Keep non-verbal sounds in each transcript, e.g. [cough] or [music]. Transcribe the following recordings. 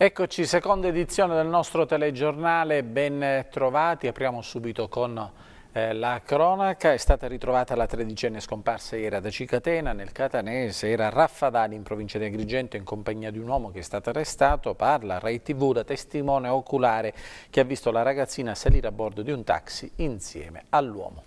Eccoci, seconda edizione del nostro telegiornale, ben trovati, apriamo subito con eh, la cronaca, è stata ritrovata la tredicenne scomparsa ieri ad Cicatena, nel Catanese, era Raffadali in provincia di Agrigento in compagnia di un uomo che è stato arrestato, parla Rai TV da testimone oculare che ha visto la ragazzina salire a bordo di un taxi insieme all'uomo.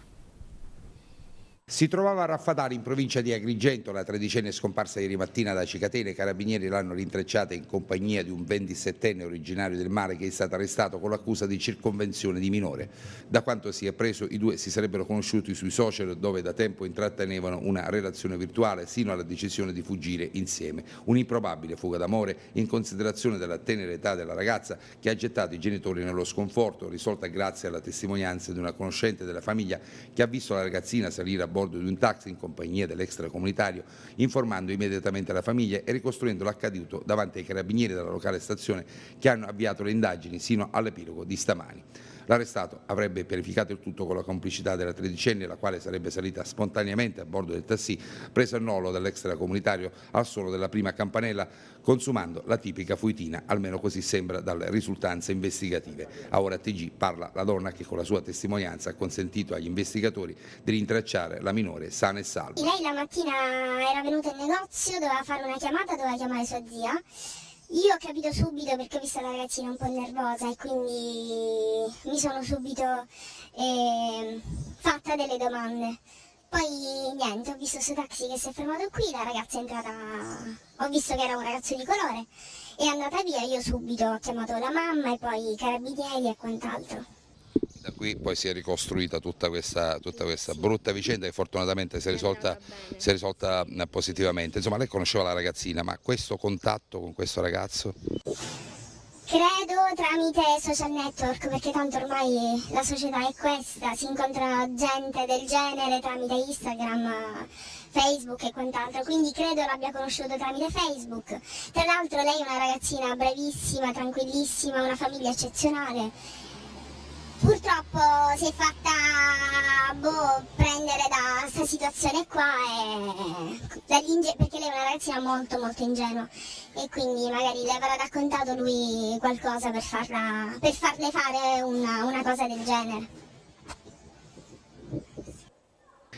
Si trovava a Raffatari in provincia di Agrigento, la tredicenne scomparsa ieri mattina da Cicatene. I carabinieri l'hanno rintracciata in compagnia di un 27enne originario del mare che è stato arrestato con l'accusa di circonvenzione di minore. Da quanto si è preso i due si sarebbero conosciuti sui social dove da tempo intrattenevano una relazione virtuale sino alla decisione di fuggire insieme. Un'improbabile fuga d'amore in considerazione della tenera età della ragazza che ha gettato i genitori nello sconforto, risolta grazie alla testimonianza di una conoscente della famiglia che ha visto la ragazzina salire a bordo bordo di un taxi in compagnia dell'extracomunitario, informando immediatamente la famiglia e ricostruendo l'accaduto davanti ai carabinieri della locale stazione che hanno avviato le indagini sino all'epilogo di stamani. L'arrestato avrebbe pianificato il tutto con la complicità della tredicenne, la quale sarebbe salita spontaneamente a bordo del tassì, preso a nolo dall'extracomunitario al suolo della prima campanella, consumando la tipica fuitina, almeno così sembra dalle risultanze investigative. A ora TG parla la donna che con la sua testimonianza ha consentito agli investigatori di rintracciare la minore sana e salva. Lei la mattina era venuta in negozio, doveva fare una chiamata, doveva chiamare sua zia io ho capito subito perché ho visto la ragazzina un po' nervosa e quindi mi sono subito eh, fatta delle domande. Poi niente, ho visto questo taxi che si è fermato qui, la ragazza è entrata, ho visto che era un ragazzo di colore, è andata via, io subito ho chiamato la mamma e poi i carabinieri e quant'altro. Da qui poi si è ricostruita tutta questa, tutta questa brutta vicenda che fortunatamente si è, risolta, si è, risolta, positivamente. Insomma lei conosceva la ragazzina, ma questo contatto con questo ragazzo? Credo tramite social network perché tanto ormai la società è questa, si incontra gente del genere tramite Instagram. Facebook e quant'altro, quindi credo l'abbia conosciuto tramite Facebook. Tra l'altro lei è una ragazzina bravissima, tranquillissima, una famiglia eccezionale purtroppo si è fatta boh, prendere da questa situazione qua e, perché lei è una ragazzina molto molto ingenua e quindi magari le avrà raccontato lui qualcosa per, farla, per farle fare una, una cosa del genere.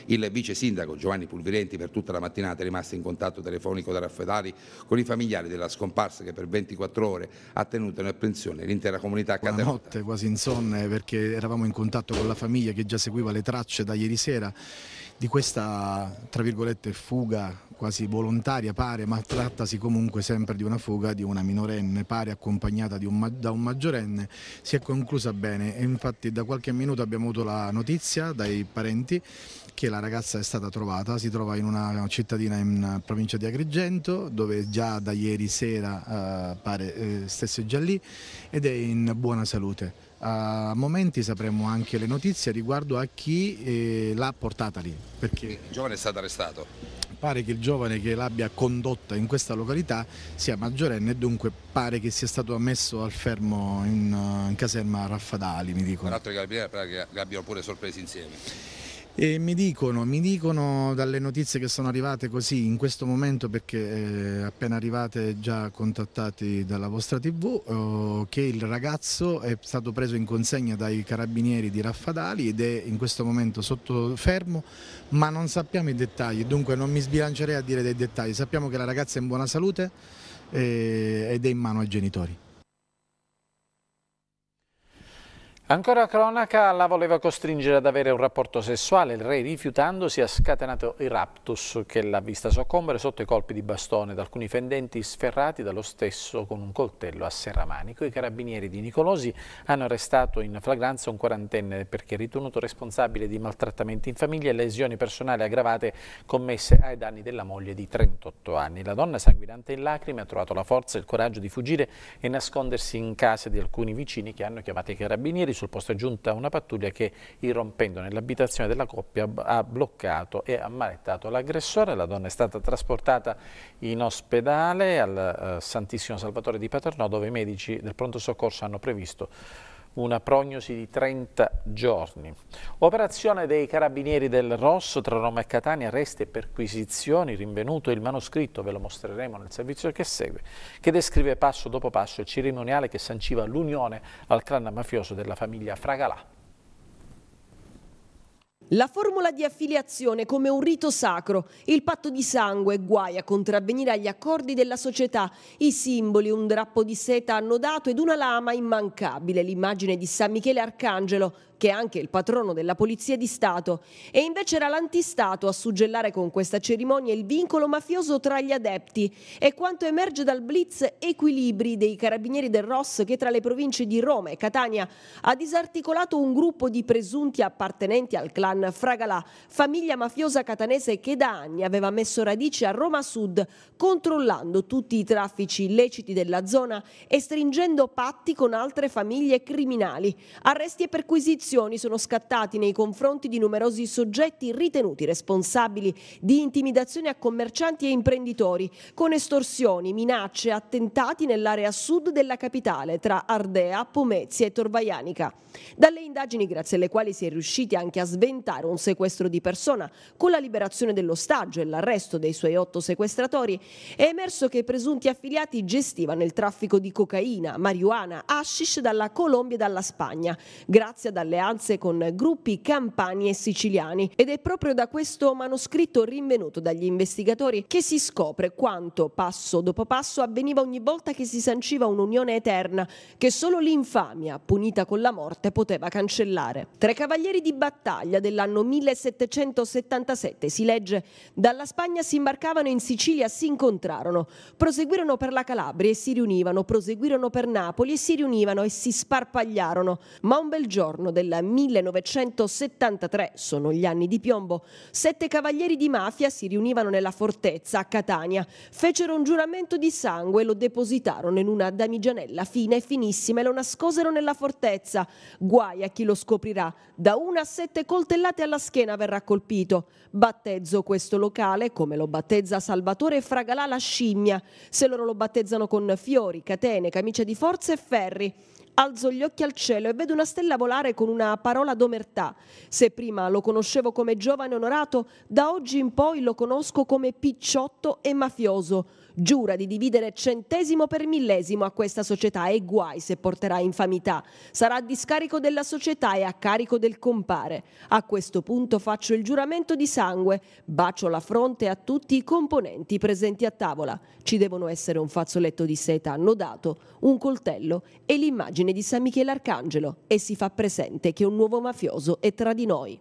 Il vice sindaco Giovanni Pulvirenti per tutta la mattinata è rimasto in contatto telefonico da Raffaedali con i familiari della scomparsa che per 24 ore ha tenuto in apprensione l'intera comunità La notte quasi insonne perché eravamo in contatto con la famiglia che già seguiva le tracce da ieri sera di questa, tra virgolette, fuga quasi volontaria, pare, ma trattasi comunque sempre di una fuga di una minorenne, pare accompagnata un, da un maggiorenne, si è conclusa bene e infatti da qualche minuto abbiamo avuto la notizia dai parenti che la ragazza è stata trovata, si trova in una cittadina in eh, provincia di Agrigento dove già da ieri sera eh, pare eh, stesse già lì ed è in buona salute a momenti sapremo anche le notizie riguardo a chi eh, l'ha portata lì. Perché... Il giovane è stato arrestato? Pare che il giovane che l'abbia condotta in questa località sia maggiorenne e dunque pare che sia stato ammesso al fermo in, eh, in caserma Raffadali, mi dicono. Tra l'altro i carabinieri che l'abbiano pure sorpresi insieme. E mi dicono, mi dicono dalle notizie che sono arrivate così in questo momento perché eh, appena arrivate già contattati dalla vostra tv oh, che il ragazzo è stato preso in consegna dai carabinieri di Raffadali ed è in questo momento sotto fermo ma non sappiamo i dettagli dunque non mi sbilancerei a dire dei dettagli sappiamo che la ragazza è in buona salute eh, ed è in mano ai genitori Ancora cronaca, la voleva costringere ad avere un rapporto sessuale, il re rifiutandosi ha scatenato il raptus che l'ha vista soccombere sotto i colpi di bastone da alcuni fendenti sferrati dallo stesso con un coltello a serramanico. I carabinieri di Nicolosi hanno arrestato in flagranza un quarantenne perché ritenuto responsabile di maltrattamenti in famiglia e lesioni personali aggravate commesse ai danni della moglie di 38 anni. La donna sanguinante in lacrime ha trovato la forza e il coraggio di fuggire e nascondersi in casa di alcuni vicini che hanno chiamato i carabinieri sul posto è giunta una pattuglia che, irrompendo nell'abitazione della coppia, ha bloccato e ammalettato l'aggressore. La donna è stata trasportata in ospedale al eh, Santissimo Salvatore di Paternò, dove i medici del pronto soccorso hanno previsto una prognosi di 30 giorni. Operazione dei carabinieri del Rosso tra Roma e Catania, resti e perquisizioni, rinvenuto il manoscritto, ve lo mostreremo nel servizio che segue, che descrive passo dopo passo il cerimoniale che sanciva l'unione al clan mafioso della famiglia Fragalà. La formula di affiliazione come un rito sacro, il patto di sangue, guai a contravvenire agli accordi della società, i simboli, un drappo di seta annodato ed una lama immancabile, l'immagine di San Michele Arcangelo, che è anche il patrono della Polizia di Stato, e invece era l'antistato a suggellare con questa cerimonia il vincolo mafioso tra gli adepti e quanto emerge dal blitz equilibri dei carabinieri del Ross che tra le province di Roma e Catania ha disarticolato un gruppo di presunti appartenenti al clan Fragalà, famiglia mafiosa catanese che da anni aveva messo radici a Roma Sud controllando tutti i traffici illeciti della zona e stringendo patti con altre famiglie criminali. Arresti e perquisizioni Opzioni sono scattati nei confronti di numerosi soggetti ritenuti responsabili di intimidazioni a commercianti e imprenditori, con estorsioni, minacce, e attentati nell'area sud della capitale, tra Ardea, Pomezia e Torvaianica. Dalle indagini grazie alle quali si è riusciti anche a sventare un sequestro di persona con la liberazione dell'ostaggio e l'arresto dei suoi otto sequestratori, è emerso che i presunti affiliati gestivano il traffico di cocaina, marijuana, hashish dalla Colombia e dalla Spagna, grazie ad alle alleanze con gruppi campani e siciliani ed è proprio da questo manoscritto rinvenuto dagli investigatori che si scopre quanto passo dopo passo avveniva ogni volta che si sanciva un'unione eterna che solo l'infamia, punita con la morte, poteva cancellare. Tra i cavalieri di battaglia dell'anno 1777 si legge dalla Spagna si imbarcavano in Sicilia, si incontrarono, proseguirono per la Calabria e si riunivano, proseguirono per Napoli e si riunivano e si sparpagliarono. Ma un bel giorno del del 1973, sono gli anni di piombo, sette cavalieri di mafia si riunivano nella fortezza a Catania, fecero un giuramento di sangue e lo depositarono in una damigianella fine e finissima e lo nascosero nella fortezza. Guai a chi lo scoprirà, da una a sette coltellate alla schiena verrà colpito. Battezzo questo locale, come lo battezza Salvatore Fragalà la scimmia, se loro lo battezzano con fiori, catene, camicia di forza e ferri. Alzo gli occhi al cielo e vedo una stella volare con una parola d'omertà. Se prima lo conoscevo come giovane onorato, da oggi in poi lo conosco come picciotto e mafioso. Giura di dividere centesimo per millesimo a questa società e guai se porterà infamità. Sarà a discarico della società e a carico del compare. A questo punto faccio il giuramento di sangue, bacio la fronte a tutti i componenti presenti a tavola. Ci devono essere un fazzoletto di seta annodato, un coltello e l'immagine di San Michele Arcangelo e si fa presente che un nuovo mafioso è tra di noi.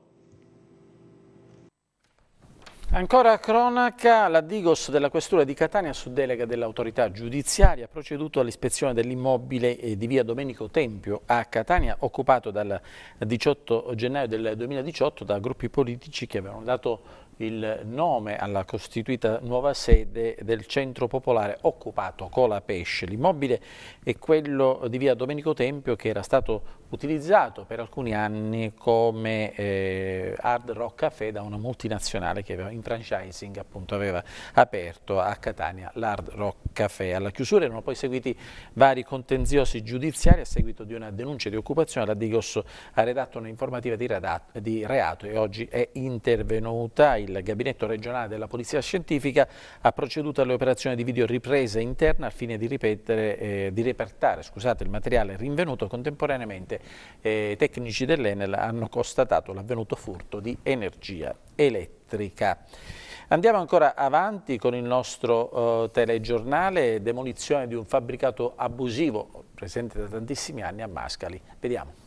Ancora cronaca, la Digos della Questura di Catania su delega dell'autorità giudiziaria ha proceduto all'ispezione dell'immobile eh, di via Domenico Tempio a Catania occupato dal 18 gennaio del 2018 da gruppi politici che avevano dato il nome alla costituita nuova sede del centro popolare occupato Colapesce. L'immobile è quello di via Domenico Tempio che era stato utilizzato per alcuni anni come eh, hard rock caffè da una multinazionale che aveva, in franchising appunto aveva aperto a Catania l'hard rock caffè. Alla chiusura erano poi seguiti vari contenziosi giudiziari a seguito di una denuncia di occupazione. La Digos ha redatto un'informativa di, di reato e oggi è intervenuta il il Gabinetto regionale della Polizia Scientifica ha proceduto alle operazioni di videoripresa interna al fine di, ripetere, eh, di repertare scusate, il materiale rinvenuto. Contemporaneamente eh, tecnici dell'Enel hanno constatato l'avvenuto furto di energia elettrica. Andiamo ancora avanti con il nostro eh, telegiornale, demolizione di un fabbricato abusivo presente da tantissimi anni a Mascali. Vediamo.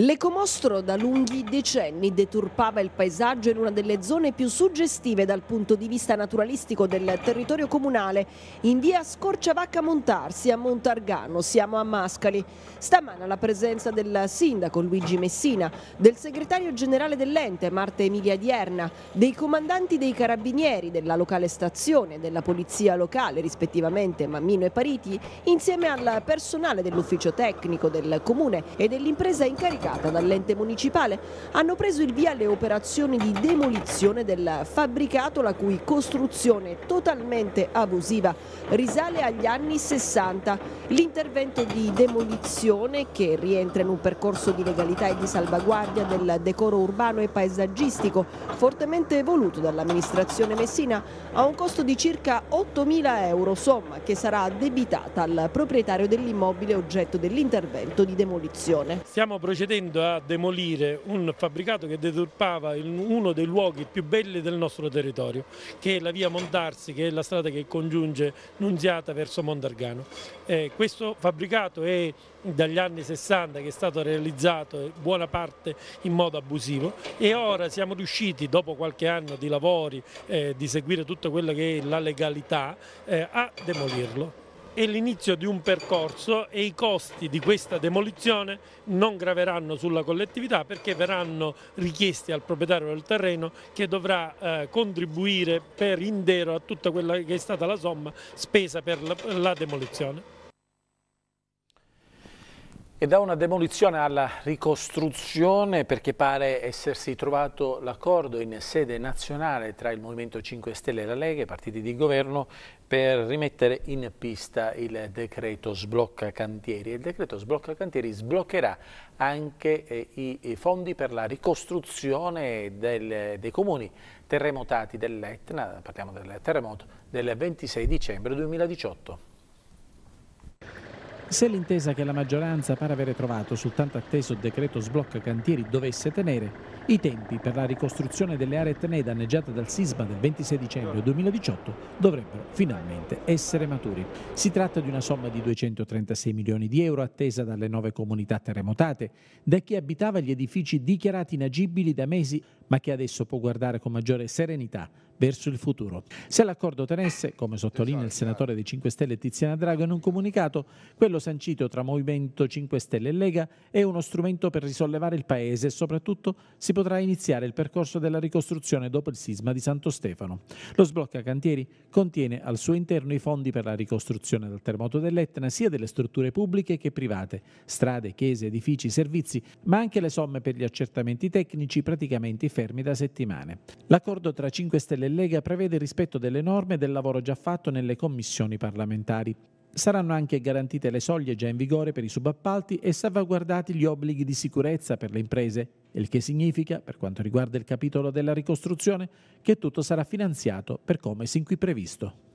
L'ecomostro da lunghi decenni deturpava il paesaggio in una delle zone più suggestive dal punto di vista naturalistico del territorio comunale, in via Scorciavacca Montarsi a Montargano, siamo a Mascali. Stamana la presenza del sindaco Luigi Messina, del segretario generale dell'ente Marta Emilia Dierna, dei comandanti dei carabinieri della locale stazione, e della polizia locale rispettivamente Mammino e Pariti, insieme al personale dell'ufficio tecnico del comune e dell'impresa incaricata applicata dall'ente municipale, hanno preso il via le operazioni di demolizione del fabbricato la cui costruzione totalmente abusiva risale agli anni 60. L'intervento di demolizione, che rientra in un percorso di legalità e di salvaguardia del decoro urbano e paesaggistico, fortemente voluto dall'amministrazione Messina, ha un costo di circa 8.000 euro, somma che sarà debitata al proprietario dell'immobile oggetto dell'intervento di demolizione. Stiamo procedendo andando a demolire un fabbricato che deturpava uno dei luoghi più belli del nostro territorio, che è la via Montarsi, che è la strada che congiunge Nunziata verso Mondargano. Eh, questo fabbricato è dagli anni 60 che è stato realizzato in eh, buona parte in modo abusivo e ora siamo riusciti dopo qualche anno di lavori eh, di seguire tutta quella che è la legalità eh, a demolirlo è l'inizio di un percorso e i costi di questa demolizione non graveranno sulla collettività perché verranno richiesti al proprietario del terreno che dovrà eh, contribuire per intero a tutta quella che è stata la somma spesa per la, la demolizione. E da una demolizione alla ricostruzione perché pare essersi trovato l'accordo in sede nazionale tra il Movimento 5 Stelle e la Lega, i partiti di governo, per rimettere in pista il decreto sblocca cantieri. Il decreto sblocca cantieri sbloccherà anche eh, i fondi per la ricostruzione del, dei comuni terremotati dell'Etna, parliamo del terremoto del 26 dicembre 2018. Se l'intesa che la maggioranza pare avere trovato sul tanto atteso decreto sblocca cantieri dovesse tenere, i tempi per la ricostruzione delle aree etnee danneggiate dal sisma del 26 dicembre 2018 dovrebbero finalmente essere maturi. Si tratta di una somma di 236 milioni di euro attesa dalle nove comunità terremotate, da chi abitava gli edifici dichiarati inagibili da mesi, ma che adesso può guardare con maggiore serenità verso il futuro. Se l'accordo tenesse, come sottolinea il esatto, senatore dei 5 Stelle Tiziana Drago in un comunicato, quello sancito tra Movimento 5 Stelle e Lega è uno strumento per risollevare il Paese e soprattutto si potrà iniziare il percorso della ricostruzione dopo il sisma di Santo Stefano. Lo sblocca cantieri contiene al suo interno i fondi per la ricostruzione dal terremoto dell'Etna sia delle strutture pubbliche che private, strade, chiese, edifici, servizi, ma anche le somme per gli accertamenti tecnici praticamente fermi da settimane. L'accordo tra 5 Stelle del Lega prevede il rispetto delle norme e del lavoro già fatto nelle commissioni parlamentari. Saranno anche garantite le soglie già in vigore per i subappalti e salvaguardati gli obblighi di sicurezza per le imprese, il che significa, per quanto riguarda il capitolo della ricostruzione, che tutto sarà finanziato per come sin qui previsto.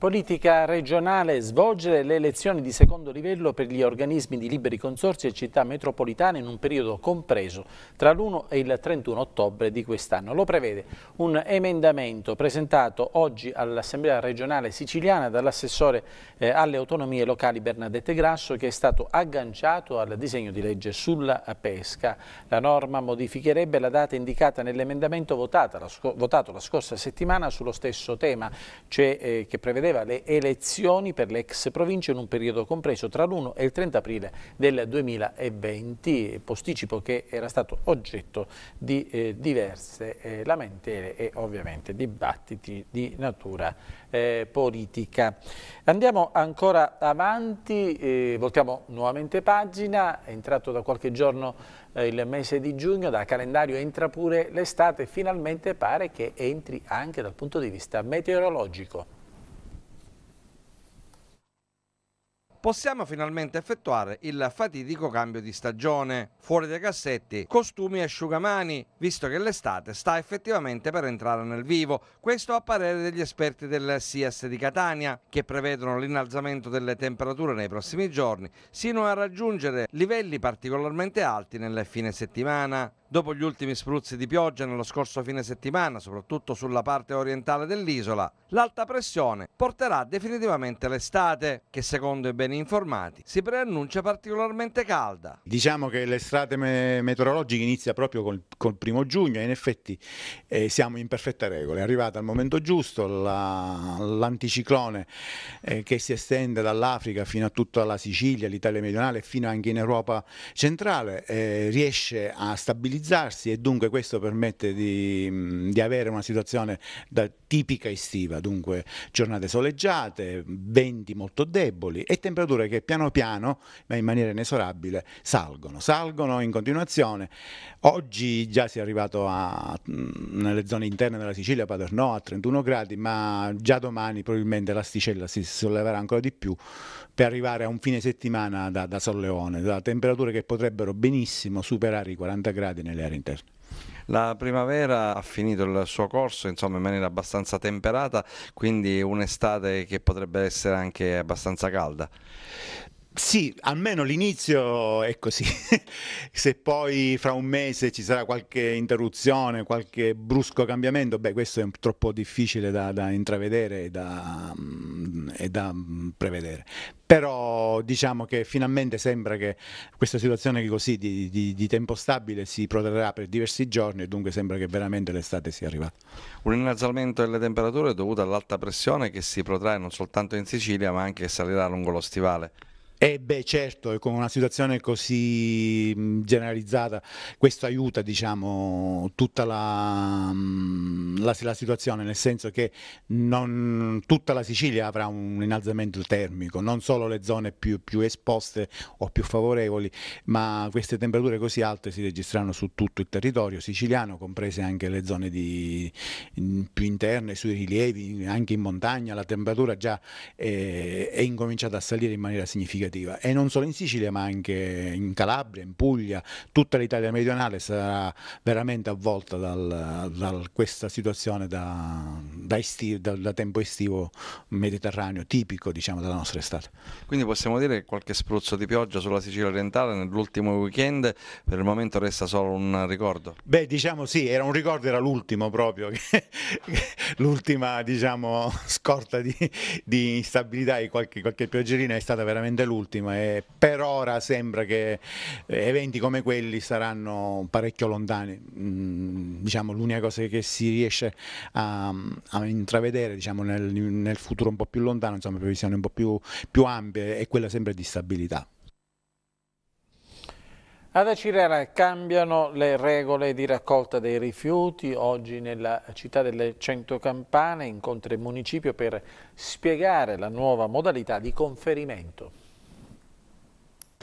Politica regionale, svolgere le elezioni di secondo livello per gli organismi di liberi consorzi e città metropolitane in un periodo compreso tra l'1 e il 31 ottobre di quest'anno. Lo prevede un emendamento presentato oggi all'Assemblea regionale siciliana dall'assessore eh, alle autonomie locali Bernadette Grasso che è stato agganciato al disegno di legge sulla pesca. La norma modificherebbe la data indicata nell'emendamento votato la scorsa settimana sullo stesso tema, cioè eh, che prevedeva prevedeva le elezioni per le ex province in un periodo compreso tra l'1 e il 30 aprile del 2020, posticipo che era stato oggetto di eh, diverse eh, lamentele e ovviamente dibattiti di natura eh, politica. Andiamo ancora avanti, eh, voltiamo nuovamente pagina, è entrato da qualche giorno eh, il mese di giugno, dal calendario entra pure l'estate, finalmente pare che entri anche dal punto di vista meteorologico. possiamo finalmente effettuare il fatidico cambio di stagione. Fuori dai cassetti, costumi e asciugamani, visto che l'estate sta effettivamente per entrare nel vivo. Questo a parere degli esperti del SIAS di Catania, che prevedono l'innalzamento delle temperature nei prossimi giorni, sino a raggiungere livelli particolarmente alti nel fine settimana. Dopo gli ultimi spruzzi di pioggia nello scorso fine settimana, soprattutto sulla parte orientale dell'isola, l'alta pressione porterà definitivamente l'estate, che secondo i ben informati si preannuncia particolarmente calda. Diciamo che l'estate meteorologica inizia proprio col, col, primo giugno e in effetti eh, siamo in perfetta regola. È arrivato al momento giusto l'anticiclone eh, che si estende dall'Africa fino a tutta la Sicilia, l'Italia meridionale, fino anche in Europa centrale, eh, riesce a stabilizzare stabilizzarsi e dunque questo permette di, di avere una situazione da, tipica estiva, dunque giornate soleggiate, venti molto deboli e temperature che piano piano, ma in maniera inesorabile, salgono, salgono in continuazione. Oggi già si è arrivato a, nelle zone interne della Sicilia, Paternò, a 31 gradi, ma già domani probabilmente l'asticella si solleverà ancora di più per arrivare a un fine settimana da, da Solleone, da temperature che potrebbero benissimo superare i 40 gradi nelle aree interne. La primavera ha finito il suo corso insomma, in maniera abbastanza temperata, quindi un'estate che potrebbe essere anche abbastanza calda. Sì, almeno l'inizio è così. [laughs] Se poi fra un mese ci sarà qualche interruzione, qualche brusco cambiamento, beh, questo è troppo difficile da, da intravedere e da, mm, e da, mm, prevedere. Però diciamo che finalmente sembra che questa situazione così di, di, di tempo stabile si protrarrà per diversi giorni e dunque sembra che veramente l'estate sia arrivata. Un innalzamento delle temperature dovuto all'alta pressione che si protrae non soltanto in Sicilia ma anche salirà lungo lo stivale. Eh beh certo, con una situazione così generalizzata questo aiuta diciamo, tutta la, la, la, situazione, nel senso che non, tutta la Sicilia avrà un innalzamento termico, non solo le zone più, più, esposte o più favorevoli, ma queste temperature così alte si registrano su tutto il territorio siciliano, comprese anche le zone di, più interne, sui rilievi, anche in montagna, la temperatura già è, eh, è incominciata a salire in maniera significativa significativa e non solo in Sicilia ma anche in Calabria, in Puglia, tutta l'Italia meridionale sarà veramente avvolta da questa situazione da, da, estivo, da, da, tempo estivo mediterraneo tipico diciamo della nostra estate. Quindi possiamo dire che qualche spruzzo di pioggia sulla Sicilia orientale nell'ultimo weekend, per il momento resta solo un ricordo? Beh diciamo sì, era un ricordo, era l'ultimo proprio, l'ultima diciamo scorta di, di instabilità e qualche, qualche pioggerina è stata veramente l'ultima l'ultima e eh. per ora sembra che eh, eventi come quelli saranno parecchio lontani. Mm, diciamo, l'unica cosa che si riesce a, a intravedere diciamo, nel, nel, futuro un po' più lontano, insomma previsioni un po' più, più ampie, è quella sempre di stabilità. Ad Acirera cambiano le regole di raccolta dei rifiuti, oggi nella città delle 100 campane incontri il municipio per spiegare la nuova modalità di conferimento.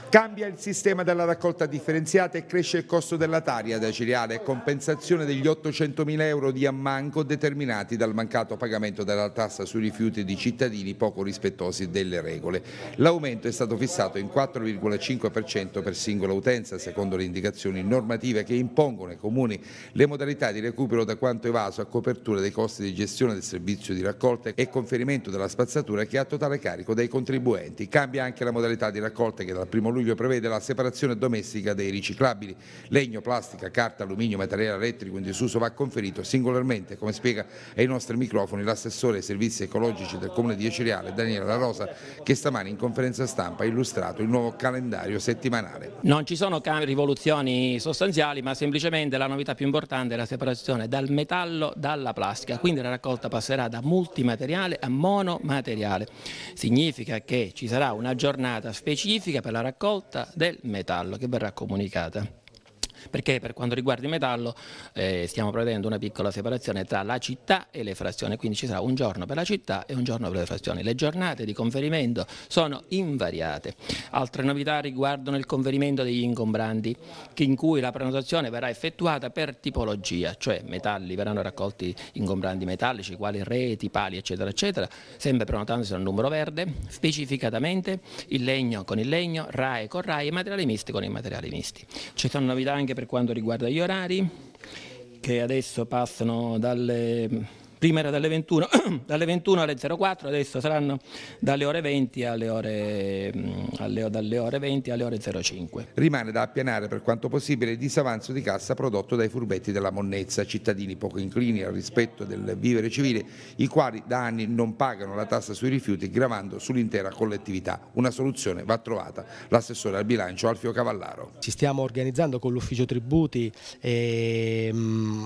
Cambia il sistema della raccolta differenziata e cresce il costo della taria da cereale a compensazione degli 800.000 euro di ammanco determinati dal mancato pagamento della tassa sui rifiuti di cittadini poco rispettosi delle regole. L'aumento è stato fissato in 4,5% per singola utenza, secondo le indicazioni normative che impongono ai comuni le modalità di recupero da quanto evaso a copertura dei costi di gestione del servizio di raccolta e conferimento della spazzatura che è a totale carico dei contribuenti. Cambia anche la modalità di raccolta che dal 1 luglio prevede la separazione domestica dei riciclabili. Legno, plastica, carta, alluminio, materiale elettrico in disuso va conferito singolarmente, come spiega ai nostri microfoni l'assessore ai servizi ecologici del Comune di Eceriale, Daniela La Rosa, che stamani in conferenza stampa ha illustrato il nuovo calendario settimanale. Non ci sono rivoluzioni sostanziali, ma semplicemente la novità più importante è la separazione dal metallo dalla plastica, quindi la raccolta passerà da multimateriale a monomateriale. Significa che ci sarà una giornata specifica per la raccolta raccolta del metallo che verrà comunicata perché per quanto riguarda il metallo eh, stiamo prevedendo una piccola separazione tra la città e le frazioni, quindi ci sarà un giorno per la città e un giorno per le frazioni. Le giornate di conferimento sono invariate. Altre novità riguardano il conferimento degli ingombranti, in cui la prenotazione verrà effettuata per tipologia, cioè metalli, verranno raccolti ingombranti metallici, quali reti, pali, eccetera, eccetera, sempre prenotandosi al numero verde, specificatamente il legno con il legno, RAE con RAE, i materiali misti con i materiali misti. Ci sono novità anche per quanto riguarda gli orari che adesso passano dalle prima era dalle 21, [clears throat] dalle 21 alle 04, adesso saranno dalle ore 20 alle ore, mm, alle, dalle ore 20 alle ore 05. Rimane da appianare per quanto possibile il disavanzo di cassa prodotto dai furbetti della monnezza, cittadini poco inclini al rispetto del vivere civile, i quali da anni non pagano la tassa sui rifiuti gravando sull'intera collettività. Una soluzione va trovata. L'assessore al bilancio Alfio Cavallaro. Ci stiamo organizzando con l'ufficio tributi e mm,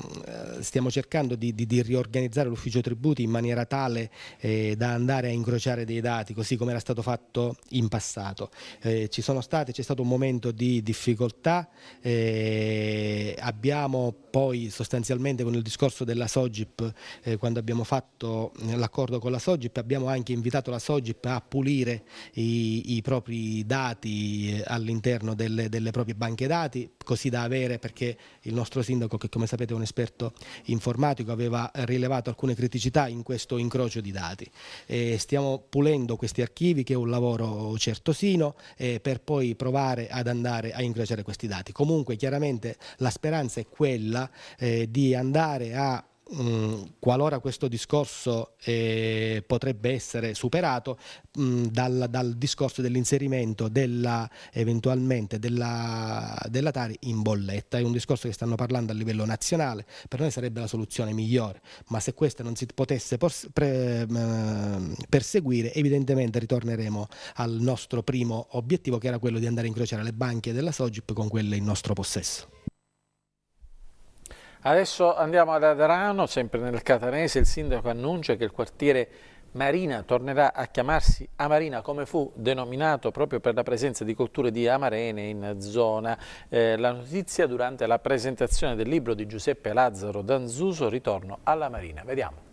stiamo cercando di, di, di riorganizzare organizzare l'ufficio tributi in maniera tale eh, da andare a incrociare dei dati, così come era stato fatto in passato. Eh, ci sono state, c'è stato un momento di difficoltà, eh, abbiamo poi sostanzialmente con il discorso della Sogip, eh, quando abbiamo fatto eh, l'accordo con la Sogip, abbiamo anche invitato la Sogip a pulire i, i propri dati eh, all'interno delle, delle, proprie banche dati, così da avere, perché il nostro sindaco, che come sapete è un esperto informatico, aveva rilevato alcune criticità in questo incrocio di dati. Eh, stiamo pulendo questi archivi, che è un lavoro certosino, eh, per poi provare ad andare a incrociare questi dati. Comunque chiaramente la speranza è quella Camera eh, di andare a mm, qualora questo discorso eh, potrebbe essere superato mh, mm, dal, dal, discorso dell'inserimento della, eventualmente della, della, Tari in bolletta. È un discorso che stanno parlando a livello nazionale, per noi sarebbe la soluzione migliore, ma se questa non si potesse pre, mh, mm, perseguire evidentemente ritorneremo al nostro primo obiettivo che era quello di andare a incrociare le banche della Sogip con quelle in nostro possesso. Adesso andiamo ad Adrano, sempre nel Catanese, il sindaco annuncia che il quartiere Marina tornerà a chiamarsi Amarina come fu denominato proprio per la presenza di colture di amarene in zona. Eh, la notizia durante la presentazione del libro di Giuseppe Lazzaro Danzuso, ritorno alla Marina. Vediamo.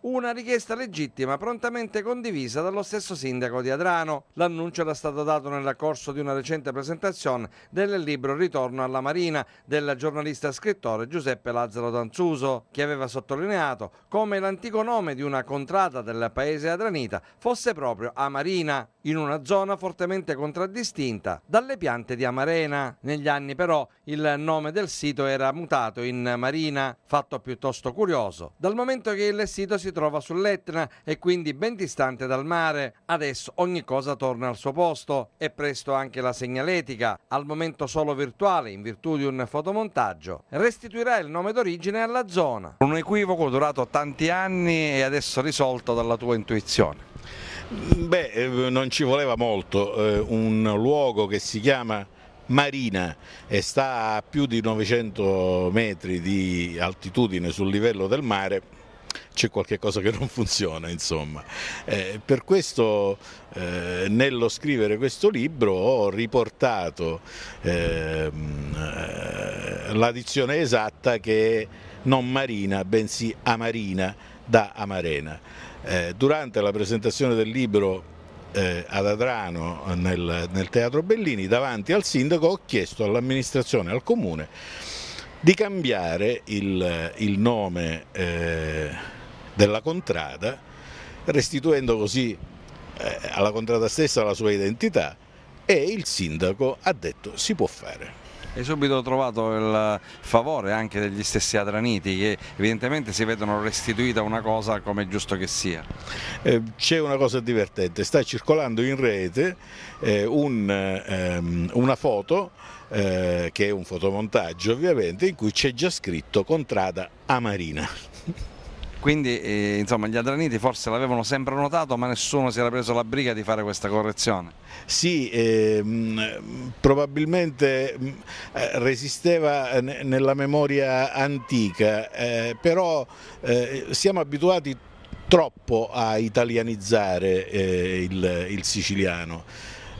Una richiesta legittima prontamente condivisa dallo stesso sindaco di Adrano. L'annuncio era stato dato nel corso di una recente presentazione del libro Ritorno alla Marina del giornalista e scrittore Giuseppe Lazzaro Danzuso, che aveva sottolineato come l'antico nome di una contrada del paese adranita fosse proprio Amarina in una zona fortemente contraddistinta dalle piante di amarena. Negli anni però il nome del sito era mutato in Marina, fatto piuttosto curioso, dal momento che il sito si trova sull'Etna e quindi ben distante dal mare. Adesso ogni cosa torna al suo posto e presto anche la segnaletica, al momento solo virtuale in virtù di un fotomontaggio, restituirà il nome d'origine alla zona. Un equivoco durato tanti anni e adesso risolto dalla tua intuizione. Beh, eh, non ci voleva molto, eh, un luogo che si chiama marina e sta a più di 900 metri di altitudine sul livello del mare c'è qualche cosa che non funziona insomma eh, per questo nello scrivere questo libro ho riportato ehm, la dizione esatta che è non marina bensì amarina da amarena eh, durante la presentazione del libro eh, ad Adrano nel, nel Teatro Bellini, davanti al sindaco ho chiesto all'amministrazione, al comune, di cambiare il, il nome eh, della contrada, restituendo così eh, alla contrada stessa la sua identità e il sindaco ha detto si può fare e subito trovato il favore anche degli stessi adraniti che evidentemente si vedono restituita una cosa come è giusto che sia. Eh, C'è una cosa divertente, sta circolando in rete eh, un, ehm, una foto eh, che è un fotomontaggio ovviamente in cui c'è già scritto Contrada Amarina quindi eh, insomma, gli Adraniti forse l'avevano sempre notato ma nessuno si era preso la briga di fare questa correzione. Sì, ehm, probabilmente mm, eh, resisteva eh, nella memoria antica, eh, però eh, siamo abituati troppo a italianizzare eh, il, il siciliano.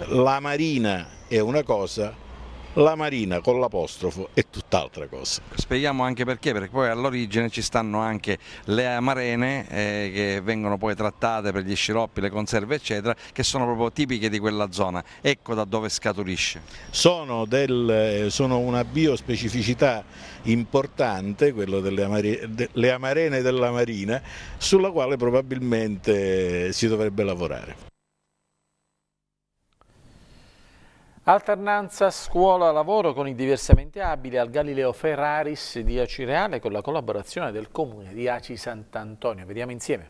La marina è una cosa, la Marina con l'apostrofo è tutt'altra cosa. Spieghiamo anche perché, perché poi all'origine ci stanno anche le amarene eh, che vengono poi trattate per gli sciroppi, le conserve eccetera, che sono proprio tipiche di quella zona, ecco da dove scaturisce. Sono, del, sono una biospecificità importante, quella delle amare, de, amarene della Marina, sulla quale probabilmente si dovrebbe lavorare. Alternanza scuola-lavoro con i diversamente abili al Galileo Ferraris di Acireale con la collaborazione del comune di Aci Sant'Antonio. Vediamo insieme.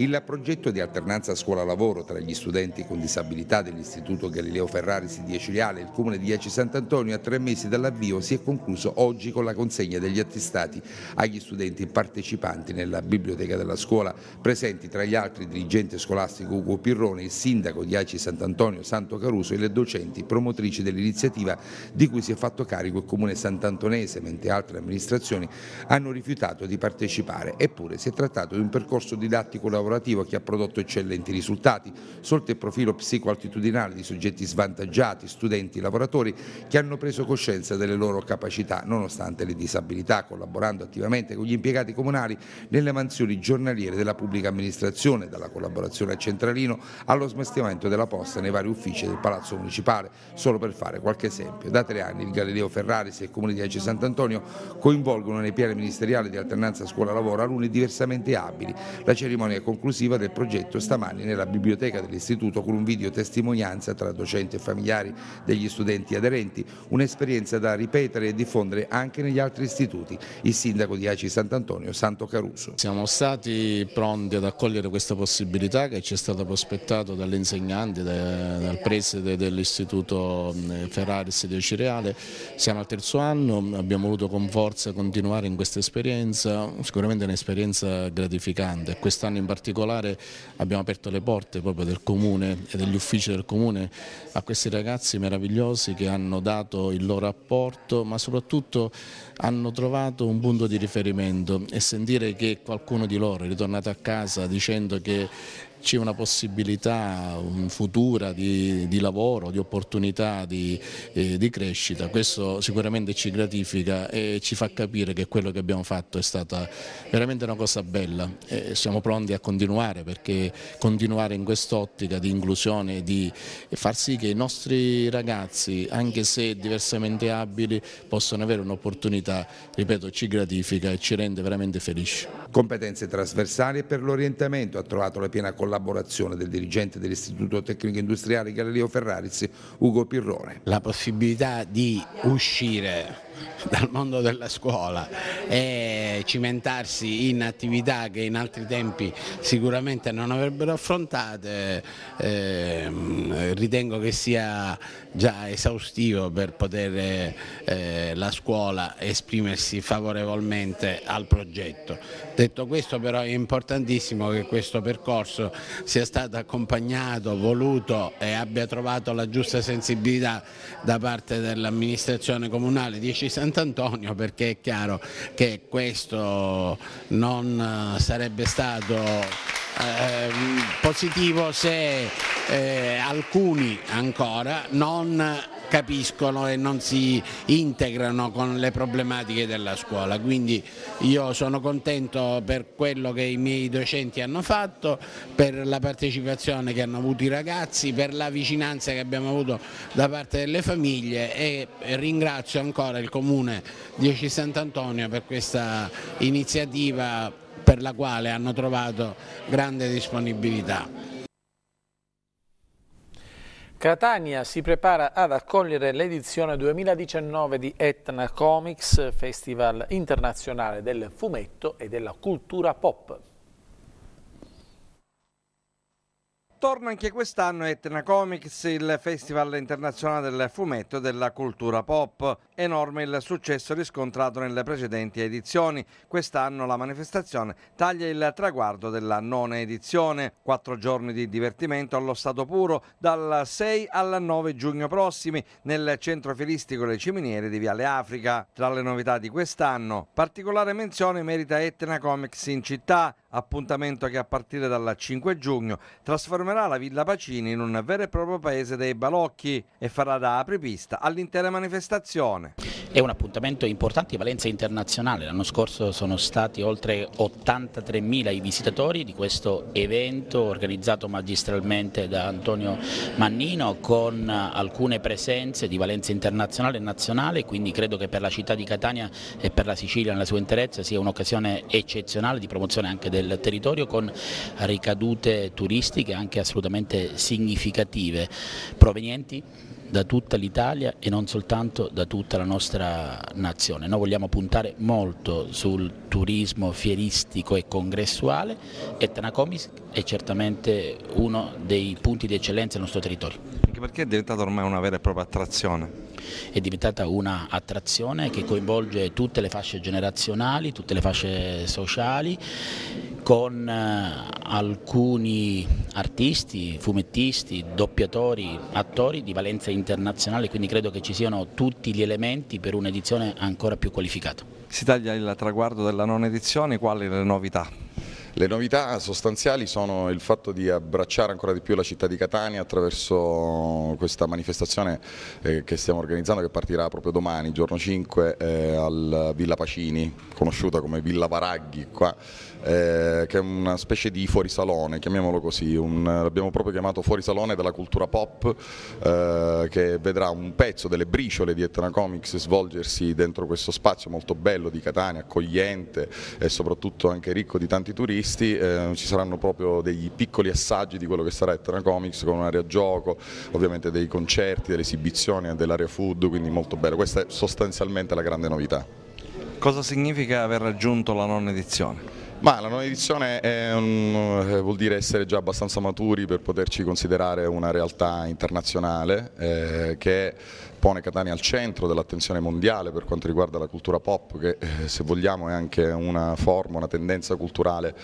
Il progetto di alternanza scuola-lavoro tra gli studenti con disabilità dell'Istituto Galileo Ferraris di Eciliale e il Comune di Eci Sant'Antonio a tre mesi dall'avvio si è concluso oggi con la consegna degli attestati agli studenti partecipanti nella biblioteca della scuola, presenti tra gli altri il dirigente scolastico Ugo Pirrone, il sindaco di Aci Sant'Antonio Santo Caruso e le docenti promotrici dell'iniziativa di cui si è fatto carico il Comune Sant'Antonese, mentre altre amministrazioni hanno rifiutato di partecipare. Eppure si è trattato di un percorso didattico lavorativo lavorativo che ha prodotto eccellenti risultati, sotto il profilo psicoaltitudinale di soggetti svantaggiati, studenti, lavoratori che hanno preso coscienza delle loro capacità nonostante le disabilità, collaborando attivamente con gli impiegati comunali nelle mansioni giornaliere della pubblica amministrazione, dalla collaborazione a centralino allo smestimento della posta nei vari uffici del Palazzo Municipale, solo per fare qualche esempio. Da tre anni il Galileo Ferraris e il Comune di Ace Sant'Antonio coinvolgono nei piani ministeriali di alternanza scuola-lavoro alunni diversamente abili. La cerimonia è conclusa conclusiva del progetto stamani nella biblioteca dell'istituto con un video testimonianza tra docenti e familiari degli studenti aderenti, un'esperienza da ripetere e diffondere anche negli altri istituti. Il sindaco di Aci Sant'Antonio, Santo Caruso. Siamo stati pronti ad accogliere questa possibilità che ci è stata prospettata dall'insegnante, dal preside dell'istituto eh, Ferraris di Cireale. Siamo al terzo anno, abbiamo voluto con forza continuare in questa esperienza, sicuramente un'esperienza gratificante. Quest'anno in particolare particolare abbiamo aperto le porte proprio del comune e degli uffici del comune a questi ragazzi meravigliosi che hanno dato il loro apporto ma soprattutto hanno trovato un punto di riferimento e sentire che qualcuno di loro è ritornato a casa dicendo che c'è una possibilità futura di, di lavoro, di opportunità di, eh, di, crescita, questo sicuramente ci gratifica e ci fa capire che quello che abbiamo fatto è stata veramente una cosa bella e siamo pronti a continuare perché continuare in quest'ottica di inclusione, e di far sì che i nostri ragazzi, anche se diversamente abili, possano avere un'opportunità, ripeto, ci gratifica e ci rende veramente felici. Competenze trasversali per l'orientamento, ha trovato la piena collaborazione collaborazione del dirigente dell'Istituto Tecnico Industriale Galileo Ferraris, Ugo Pirrone. La possibilità di uscire [laughs] dal mondo della scuola e cimentarsi in attività che in altri tempi sicuramente non avrebbero affrontate, eh, ritengo che sia già esaustivo per poter eh, la scuola esprimersi favorevolmente al progetto. Detto questo però è importantissimo che questo percorso sia stato accompagnato, voluto e abbia trovato la giusta sensibilità da parte dell'amministrazione comunale. 10 Sant'Antonio perché è chiaro che questo non eh, sarebbe stato... Eh, positivo se eh, alcuni ancora non capiscono e non si integrano con le problematiche della scuola. Quindi io sono contento per quello che i miei docenti hanno fatto, per la partecipazione che hanno avuto i ragazzi, per la vicinanza che abbiamo avuto da parte delle famiglie e ringrazio ancora il Comune di Oci Sant'Antonio per questa iniziativa per la quale hanno trovato grande disponibilità. Catania si prepara ad accogliere l'edizione 2019 di Etna Comics, Festival internazionale del fumetto e della cultura pop. Torna anche quest'anno Etna Comics, il Festival internazionale del fumetto e della cultura pop enorme il successo riscontrato nelle precedenti edizioni. Quest'anno la manifestazione taglia il traguardo della nona edizione. Quattro giorni di divertimento allo stato puro dal 6 al 9 giugno prossimi nel centro filistico Le Ciminiere di Viale Africa. Tra le novità di quest'anno, particolare menzione merita Etna Comics in città, appuntamento che a partire dal 5 giugno trasformerà la Villa Pacini in un vero e proprio paese dei balocchi e farà da apripista all'intera manifestazione. È un appuntamento importante di valenza internazionale, l'anno scorso sono stati oltre 83.000 i visitatori di questo evento organizzato magistralmente da Antonio Mannino con alcune presenze di valenza internazionale e nazionale, quindi credo che per la città di Catania e per la Sicilia nella sua interezza sia un'occasione eccezionale di promozione anche del territorio con ricadute turistiche anche assolutamente significative provenienti da tutta l'Italia e non soltanto da tutta la nostra nazione. Noi vogliamo puntare molto sul turismo fieristico e congressuale e Tanacomis è certamente uno dei punti di eccellenza del nostro territorio anche perché è diventata ormai una vera e propria attrazione. È diventata un'attrazione che coinvolge tutte le fasce generazionali, tutte le fasce sociali, con eh, alcuni artisti, fumettisti, doppiatori, attori di valenza internazionale, quindi credo che ci siano tutti gli elementi per un'edizione ancora più qualificata. Si taglia il traguardo della non edizione, quali le novità? Le novità sostanziali sono il fatto di abbracciare ancora di più la città di Catania attraverso questa manifestazione eh, che stiamo organizzando che partirà proprio domani, giorno 5, eh, al Villa Pacini, conosciuta come Villa Varaghi qua eh, che è una specie di fuorisalone, chiamiamolo così, un, l'abbiamo proprio chiamato fuorisalone della cultura pop, eh, che vedrà un pezzo delle briciole di Etna Comics svolgersi dentro questo spazio molto bello di Catania, accogliente e soprattutto anche ricco di tanti turisti, eh, ci saranno proprio dei piccoli assaggi di quello che sarà Etna Comics con un'area gioco, ovviamente dei concerti, delle esibizioni, dell'area food, quindi molto bello, questa è sostanzialmente la grande novità. Cosa significa aver raggiunto la nona edizione? Ma la nuova edizione un, eh, vuol dire essere già abbastanza maturi per poterci considerare una realtà internazionale eh, che pone Catania al centro dell'attenzione mondiale per quanto riguarda la cultura pop che eh, se vogliamo è anche una forma, una tendenza culturale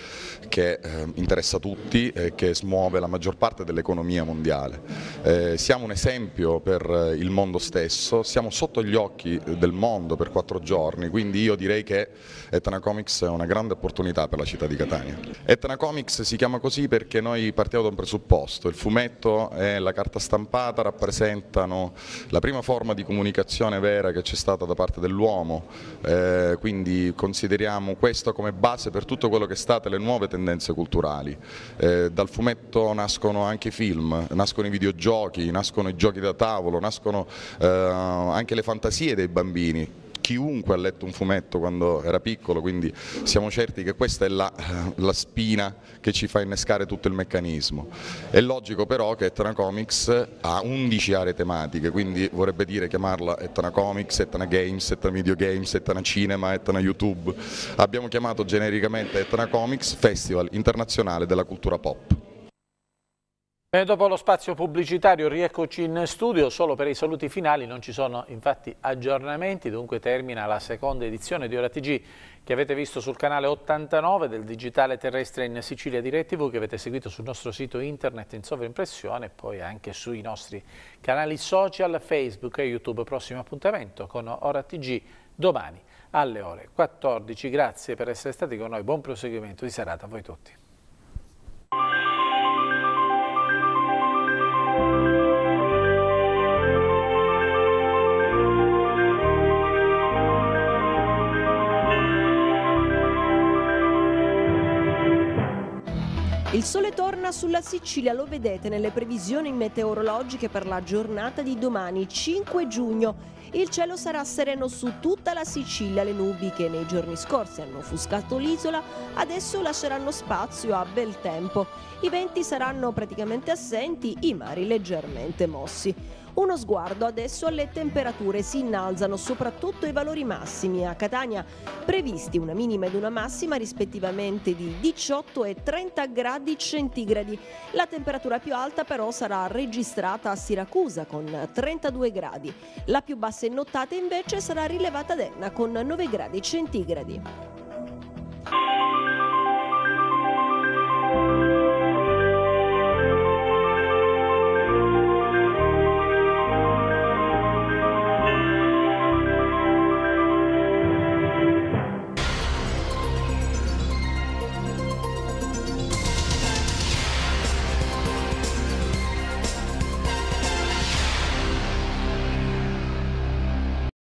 che eh, interessa tutti e che smuove la maggior parte dell'economia mondiale. Eh, siamo un esempio per il mondo stesso, siamo sotto gli occhi del mondo per quattro giorni, quindi io direi che Etna Comics è una grande opportunità per la città di Catania. Etna Comics si chiama così perché noi partiamo da un presupposto, il fumetto e la carta stampata rappresentano la prima forma di comunicazione vera che c'è stata da parte dell'uomo, eh, quindi consideriamo questo come base per tutto quello che è state le nuove tendenze culturali. Eh, dal fumetto nascono anche i film, nascono i videogiochi, nascono i giochi da tavolo, nascono eh, anche le fantasie dei bambini chiunque ha letto un fumetto quando era piccolo, quindi siamo certi che questa è la, eh, la spina che ci fa innescare tutto il meccanismo. È logico però che Etna Comics ha 11 aree tematiche, quindi vorrebbe dire chiamarla Etna Comics, Etna Games, Etna Video Games, Etna Cinema, Etna YouTube. Abbiamo chiamato genericamente Etna Comics Festival Internazionale della Cultura Pop. Bene, dopo lo spazio pubblicitario rieccoci in studio, solo per i saluti finali non ci sono infatti aggiornamenti, dunque termina la seconda edizione di Ora TG che avete visto sul canale 89 del digitale terrestre in Sicilia Direct TV che avete seguito sul nostro sito internet in sovrimpressione e poi anche sui nostri canali social, Facebook e YouTube. Prossimo appuntamento con Ora TG domani alle ore 14. Grazie per essere stati con noi, buon proseguimento di serata a voi tutti. Il sole torna sulla Sicilia, lo vedete nelle previsioni meteorologiche per la giornata di domani, 5 giugno. Il cielo sarà sereno su tutta la Sicilia, le nubi che nei giorni scorsi hanno offuscato l'isola adesso lasceranno spazio a bel tempo. I venti saranno praticamente assenti, i mari leggermente mossi. Uno sguardo adesso alle temperature si innalzano soprattutto i valori massimi. A Catania previsti una minima ed una massima rispettivamente di 18 e 30 gradi centigradi. La temperatura più alta però sarà registrata a Siracusa con 32 gradi. La più bassa in nottata invece sarà rilevata ad Enna con 9 gradi centigradi.